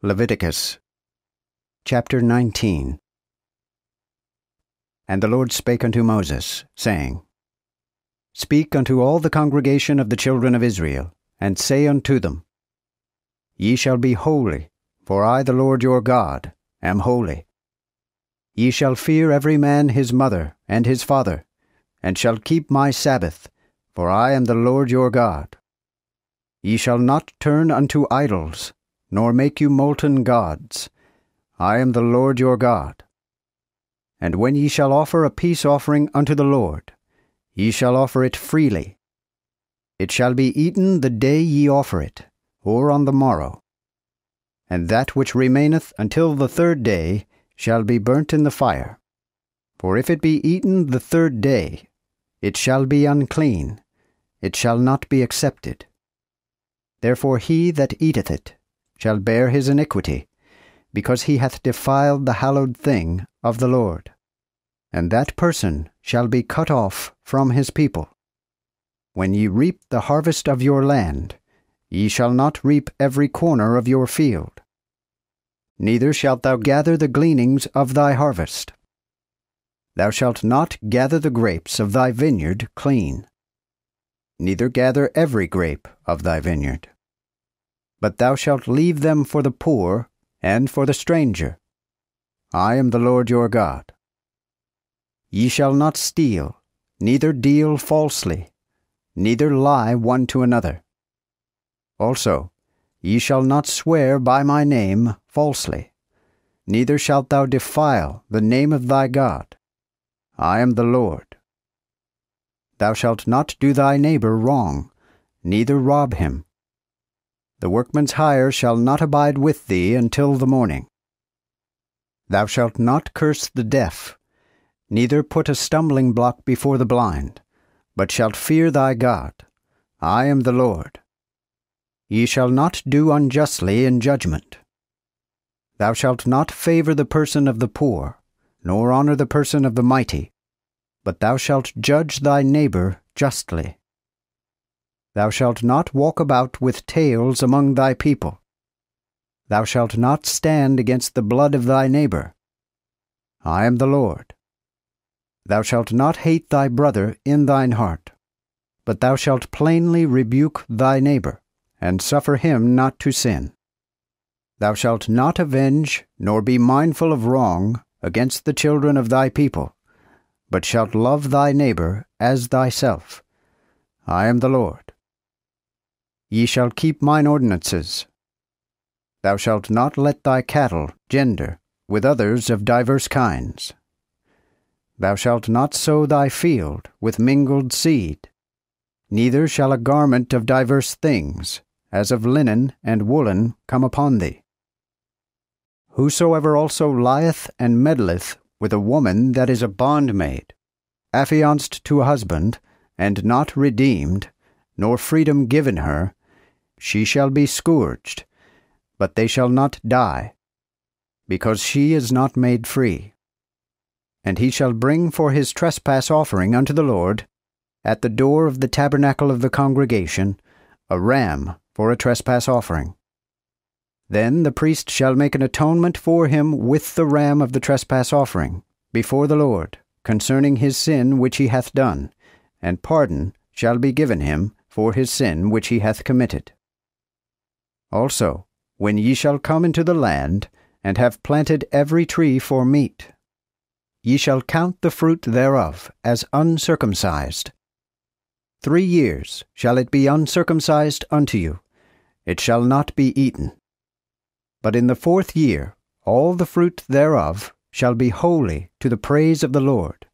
Leviticus chapter 19 And the Lord spake unto Moses, saying, Speak unto all the congregation of the children of Israel, and say unto them, Ye shall be holy, for I, the Lord your God, am holy. Ye shall fear every man his mother and his father, and shall keep my Sabbath, for I am the Lord your God. Ye shall not turn unto idols nor make you molten gods. I am the Lord your God. And when ye shall offer a peace offering unto the Lord, ye shall offer it freely. It shall be eaten the day ye offer it, or on the morrow. And that which remaineth until the third day shall be burnt in the fire. For if it be eaten the third day, it shall be unclean, it shall not be accepted. Therefore he that eateth it shall bear his iniquity, because he hath defiled the hallowed thing of the Lord. And that person shall be cut off from his people. When ye reap the harvest of your land, ye shall not reap every corner of your field. Neither shalt thou gather the gleanings of thy harvest. Thou shalt not gather the grapes of thy vineyard clean, neither gather every grape of thy vineyard but thou shalt leave them for the poor and for the stranger. I am the Lord your God. Ye shall not steal, neither deal falsely, neither lie one to another. Also, ye shall not swear by my name falsely, neither shalt thou defile the name of thy God. I am the Lord. Thou shalt not do thy neighbor wrong, neither rob him. The workman's hire shall not abide with thee until the morning. Thou shalt not curse the deaf, neither put a stumbling block before the blind, but shalt fear thy God. I am the Lord. Ye shall not do unjustly in judgment. Thou shalt not favor the person of the poor, nor honor the person of the mighty, but thou shalt judge thy neighbor justly. Thou shalt not walk about with tales among thy people. Thou shalt not stand against the blood of thy neighbor. I am the Lord. Thou shalt not hate thy brother in thine heart, but thou shalt plainly rebuke thy neighbor, and suffer him not to sin. Thou shalt not avenge, nor be mindful of wrong against the children of thy people, but shalt love thy neighbor as thyself. I am the Lord. Ye shall keep mine ordinances. Thou shalt not let thy cattle gender with others of divers kinds. Thou shalt not sow thy field with mingled seed, neither shall a garment of divers things, as of linen and woolen, come upon thee. Whosoever also lieth and meddleth with a woman that is a bondmaid, affianced to a husband, and not redeemed, nor freedom given her, she shall be scourged, but they shall not die, because she is not made free. And he shall bring for his trespass offering unto the Lord, at the door of the tabernacle of the congregation, a ram for a trespass offering. Then the priest shall make an atonement for him with the ram of the trespass offering, before the Lord, concerning his sin which he hath done, and pardon shall be given him for his sin which he hath committed. Also, when ye shall come into the land, and have planted every tree for meat, ye shall count the fruit thereof as uncircumcised. Three years shall it be uncircumcised unto you, it shall not be eaten. But in the fourth year all the fruit thereof shall be holy to the praise of the Lord.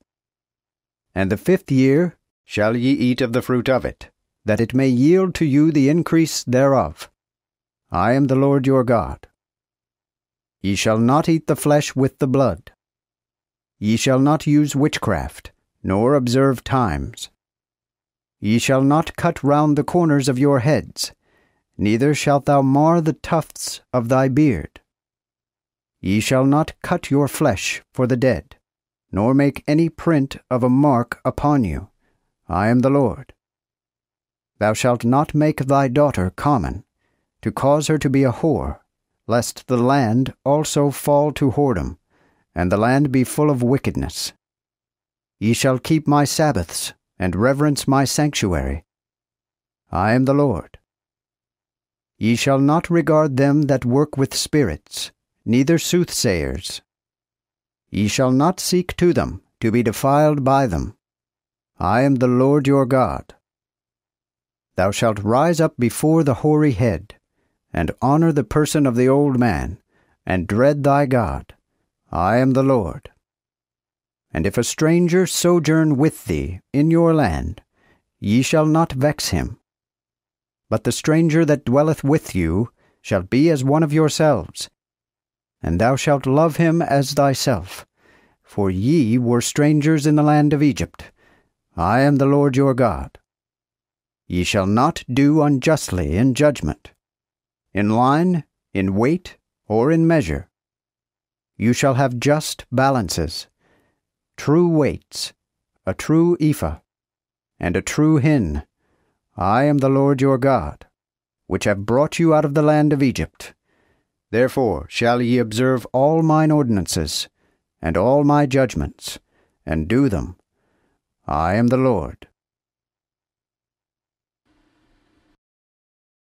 And the fifth year shall ye eat of the fruit of it, that it may yield to you the increase thereof. I am the Lord your God. Ye shall not eat the flesh with the blood. Ye shall not use witchcraft, nor observe times. Ye shall not cut round the corners of your heads, neither shalt thou mar the tufts of thy beard. Ye shall not cut your flesh for the dead, nor make any print of a mark upon you. I am the Lord. Thou shalt not make thy daughter common, to cause her to be a whore, lest the land also fall to whoredom, and the land be full of wickedness. Ye shall keep my Sabbaths, and reverence my sanctuary. I am the Lord. Ye shall not regard them that work with spirits, neither soothsayers. Ye shall not seek to them, to be defiled by them. I am the Lord your God. Thou shalt rise up before the hoary head, and honor the person of the old man, and dread thy God. I am the Lord. And if a stranger sojourn with thee in your land, ye shall not vex him. But the stranger that dwelleth with you shall be as one of yourselves, and thou shalt love him as thyself. For ye were strangers in the land of Egypt. I am the Lord your God. Ye shall not do unjustly in judgment, in line, in weight, or in measure. You shall have just balances, true weights, a true ephah, and a true hin. I am the Lord your God, which have brought you out of the land of Egypt. Therefore shall ye observe all mine ordinances, and all my judgments, and do them. I am the Lord.